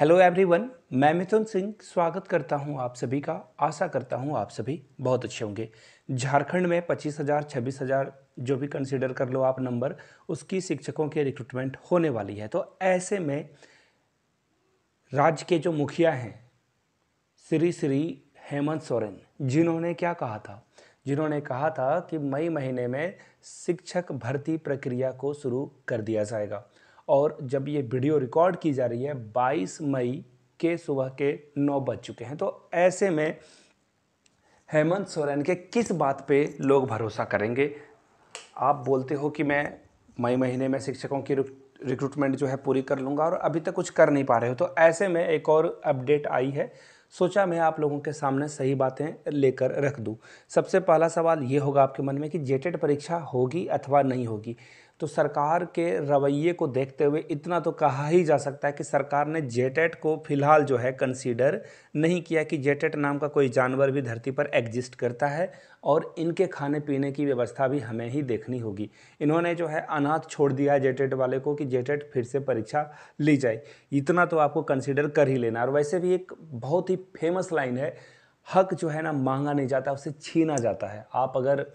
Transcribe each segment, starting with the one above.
hello everyone मैं मिथुन सिंह स्वागत करता हूं आप सभी का आशा करता हूं आप सभी बहुत अच्छे होंगे झारखंड में पच्चीस हज़ार छब्बीस हज़ार जो भी कंसिडर कर लो आप नंबर उसकी शिक्षकों के रिक्रूटमेंट होने वाली है तो ऐसे में राज्य के जो मुखिया हैं श्री श्री हेमंत सोरेन जिन्होंने क्या कहा था जिन्होंने कहा था कि मई महीने में शिक्षक भर्ती प्रक्रिया को शुरू कर दिया जाएगा और जब ये वीडियो रिकॉर्ड की जा रही है 22 मई के सुबह के नौ बज चुके हैं तो ऐसे में हेमंत सोरेन के किस बात पे लोग भरोसा करेंगे आप बोलते हो कि मैं मई महीने में शिक्षकों की रिक्रूटमेंट जो है पूरी कर लूँगा और अभी तक कुछ कर नहीं पा रहे हो तो ऐसे में एक और अपडेट आई है सोचा मैं आप लोगों के सामने सही बातें लेकर रख दूं सबसे पहला सवाल ये होगा आपके मन में कि जेटेड परीक्षा होगी अथवा नहीं होगी तो सरकार के रवैये को देखते हुए इतना तो कहा ही जा सकता है कि सरकार ने जेटेट को फिलहाल जो है कंसीडर नहीं किया कि जेटेट नाम का कोई जानवर भी धरती पर एग्जिस्ट करता है और इनके खाने पीने की व्यवस्था भी हमें ही देखनी होगी इन्होंने जो है अनाथ छोड़ दिया है जेटेट वाले को कि जेटेट फिर से परीक्षा ली जाए इतना तो आपको कंसिडर कर ही लेना और वैसे भी एक बहुत ही फेमस लाइन है हक जो है ना मांगा नहीं जाता उसे छीना जाता है आप अगर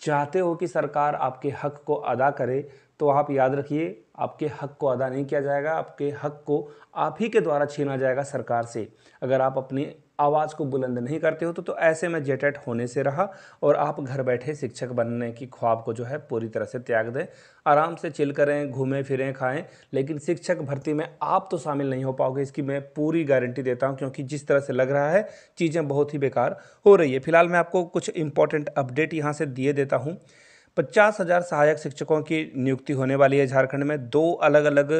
चाहते हो कि सरकार आपके हक को अदा करे तो आप याद रखिए आपके हक को अदा नहीं किया जाएगा आपके हक को आप ही के द्वारा छीना जाएगा सरकार से अगर आप अपने आवाज़ को बुलंद नहीं करते हो तो, तो ऐसे में जेटेट होने से रहा और आप घर बैठे शिक्षक बनने की ख्वाब को जो है पूरी तरह से त्याग दें आराम से चिल करें घूमें फिरें खाएं लेकिन शिक्षक भर्ती में आप तो शामिल नहीं हो पाओगे इसकी मैं पूरी गारंटी देता हूं क्योंकि जिस तरह से लग रहा है चीज़ें बहुत ही बेकार हो रही है फिलहाल मैं आपको कुछ इंपॉर्टेंट अपडेट यहाँ से दिए देता हूँ पचास हज़ार सहायक शिक्षकों की नियुक्ति होने वाली है झारखंड में दो अलग अलग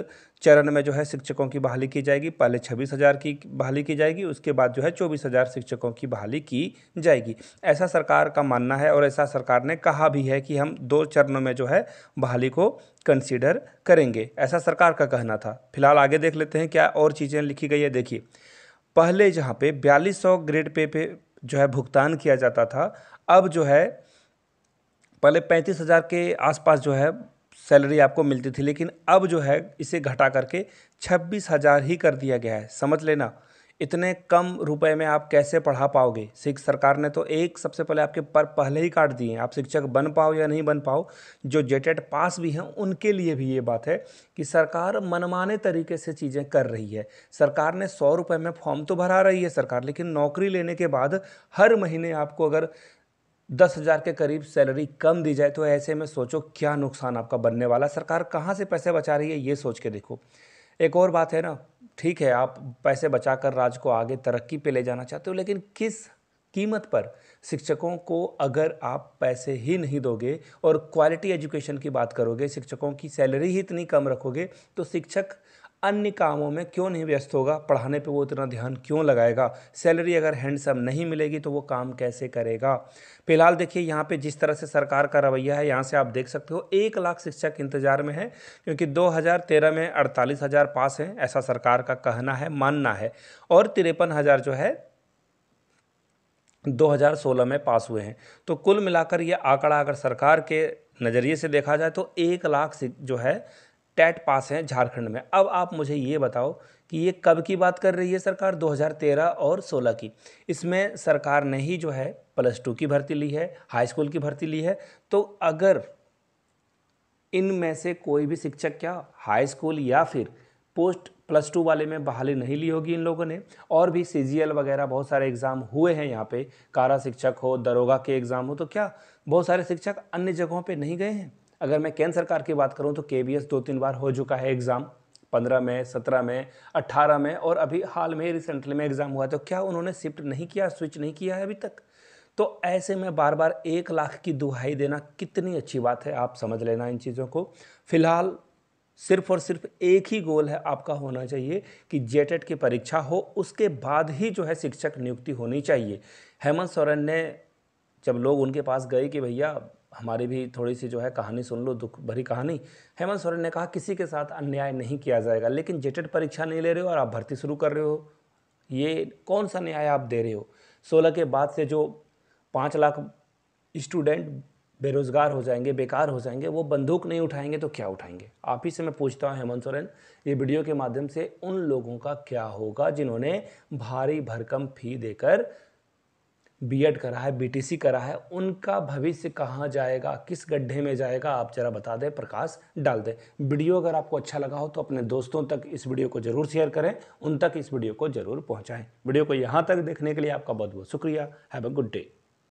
चरण में जो है शिक्षकों की बहाली की जाएगी पहले छब्बीस हज़ार की बहाली की जाएगी उसके बाद जो है चौबीस हज़ार शिक्षकों की बहाली की जाएगी ऐसा सरकार का मानना है और ऐसा सरकार ने कहा भी है कि हम दो चरणों में जो है बहाली को कंसिडर करेंगे ऐसा सरकार का कहना था फिलहाल आगे देख लेते हैं क्या और चीज़ें लिखी गई है देखिए पहले जहाँ पे बयालीस सौ ग्रेड पे पे जो है भुगतान किया जाता था अब जो है पहले पैंतीस हज़ार के आसपास जो है सैलरी आपको मिलती थी लेकिन अब जो है इसे घटा करके छब्बीस हज़ार ही कर दिया गया है समझ लेना इतने कम रुपए में आप कैसे पढ़ा पाओगे सिख सरकार ने तो एक सबसे पहले आपके पर पहले ही काट दिए हैं आप शिक्षक बन पाओ या नहीं बन पाओ जो जेटेड पास भी हैं उनके लिए भी ये बात है कि सरकार मनमाने तरीके से चीज़ें कर रही है सरकार ने सौ रुपये में फॉर्म तो भरा रही है सरकार लेकिन नौकरी लेने के बाद हर महीने आपको अगर दस हज़ार के करीब सैलरी कम दी जाए तो ऐसे में सोचो क्या नुकसान आपका बनने वाला सरकार कहाँ से पैसे बचा रही है ये सोच के देखो एक और बात है ना ठीक है आप पैसे बचा कर राज्य को आगे तरक्की पे ले जाना चाहते हो लेकिन किस कीमत पर शिक्षकों को अगर आप पैसे ही नहीं दोगे और क्वालिटी एजुकेशन की बात करोगे शिक्षकों की सैलरी ही इतनी कम रखोगे तो शिक्षक अन्य कामों में क्यों नहीं व्यस्त होगा पढ़ाने पे वो इतना ध्यान क्यों लगाएगा सैलरी अगर हैंडसम नहीं मिलेगी तो वो काम कैसे करेगा फिलहाल देखिए यहाँ पे जिस तरह से सरकार का रवैया है यहाँ से आप देख सकते हो एक लाख शिक्षक इंतजार में है क्योंकि 2013 में अड़तालीस हज़ार पास हैं ऐसा सरकार का कहना है मानना है और तिरपन हज़ार जो है 2016 में पास हुए हैं तो कुल मिलाकर ये आंकड़ा अगर सरकार के नज़रिए से देखा जाए तो एक लाख जो है टैट पास हैं झारखंड में अब आप मुझे ये बताओ कि ये कब की बात कर रही है सरकार 2013 और 16 की इसमें सरकार ने ही जो है प्लस टू की भर्ती ली है हाई स्कूल की भर्ती ली है तो अगर इनमें से कोई भी शिक्षक क्या हाई स्कूल या फिर पोस्ट प्लस टू वाले में बहाली नहीं ली होगी इन लोगों ने और भी सी वगैरह बहुत सारे एग्ज़ाम हुए हैं यहाँ पे कारा शिक्षक हो दरोगा के एग्ज़ाम हो तो क्या बहुत सारे शिक्षक अन्य जगहों पे नहीं गए हैं अगर मैं केंद्र सरकार की बात करूँ तो के दो तीन बार हो चुका है एग्ज़ाम पंद्रह में सत्रह में अट्ठारह में और अभी हाल में रिसेंटली में एग्ज़ाम हुआ तो क्या उन्होंने शिफ्ट नहीं किया स्विच नहीं किया है अभी तक तो ऐसे में बार बार एक लाख की दुहाई देना कितनी अच्छी बात है आप समझ लेना इन चीज़ों को फिलहाल सिर्फ और सिर्फ एक ही गोल है आपका होना चाहिए कि जेटेट e की परीक्षा हो उसके बाद ही जो है शिक्षक नियुक्ति होनी चाहिए हेमंत सोरेन ने जब लोग उनके पास गए कि भैया हमारी भी थोड़ी सी जो है कहानी सुन लो दुख भरी कहानी हेमंत सोरेन ने कहा किसी के साथ अन्याय नहीं किया जाएगा लेकिन जेटेड परीक्षा नहीं ले रहे हो और आप भर्ती शुरू कर रहे हो ये कौन सा न्याय आप दे रहे हो सोलह के बाद से जो पाँच लाख स्टूडेंट बेरोज़गार हो जाएंगे बेकार हो जाएंगे वो बंदूक नहीं उठाएंगे तो क्या उठाएंगे आप ही से मैं पूछता हूँ हेमंत सोरेन ये वीडियो के माध्यम से उन लोगों का क्या होगा जिन्होंने भारी भरकम फी देकर बीएड करा है बीटीसी करा है उनका भविष्य कहाँ जाएगा किस गड्ढे में जाएगा आप जरा बता दें प्रकाश डाल दें वीडियो अगर आपको अच्छा लगा हो तो अपने दोस्तों तक इस वीडियो को जरूर शेयर करें उन तक इस वीडियो को जरूर पहुँचाएँ वीडियो को यहाँ तक देखने के लिए आपका बहुत बहुत शुक्रिया हैव अ गुड डे